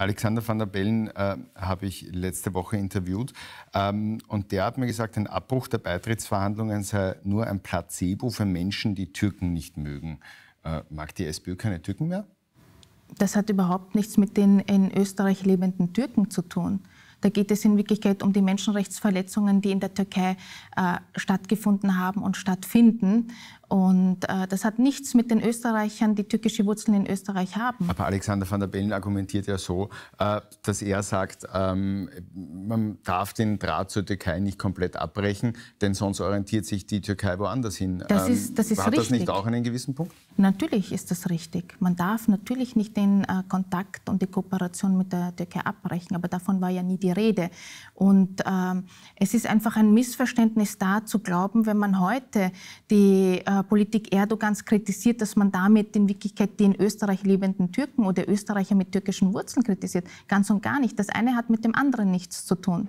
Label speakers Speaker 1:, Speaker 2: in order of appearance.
Speaker 1: Alexander van der Bellen äh, habe ich letzte Woche interviewt ähm, und der hat mir gesagt, ein Abbruch der Beitrittsverhandlungen sei nur ein Placebo für Menschen, die Türken nicht mögen. Äh, mag die SPÖ keine Türken mehr?
Speaker 2: Das hat überhaupt nichts mit den in Österreich lebenden Türken zu tun. Da geht es in Wirklichkeit um die Menschenrechtsverletzungen, die in der Türkei äh, stattgefunden haben und stattfinden. Und äh, das hat nichts mit den Österreichern, die türkische Wurzeln in Österreich haben.
Speaker 1: Aber Alexander van der Bellen argumentiert ja so, äh, dass er sagt, ähm, man darf den Draht zur Türkei nicht komplett abbrechen, denn sonst orientiert sich die Türkei woanders hin. Das ähm, ist, das ist hat richtig. das nicht auch einen gewissen Punkt?
Speaker 2: Natürlich ist das richtig. Man darf natürlich nicht den äh, Kontakt und die Kooperation mit der Türkei abbrechen, aber davon war ja nie die Rede. Und ähm, es ist einfach ein Missverständnis da zu glauben, wenn man heute die äh, äh, Politik Erdogans kritisiert, dass man damit in Wirklichkeit den in Österreich lebenden Türken oder Österreicher mit türkischen Wurzeln kritisiert. Ganz und gar nicht. Das eine hat mit dem anderen nichts zu tun.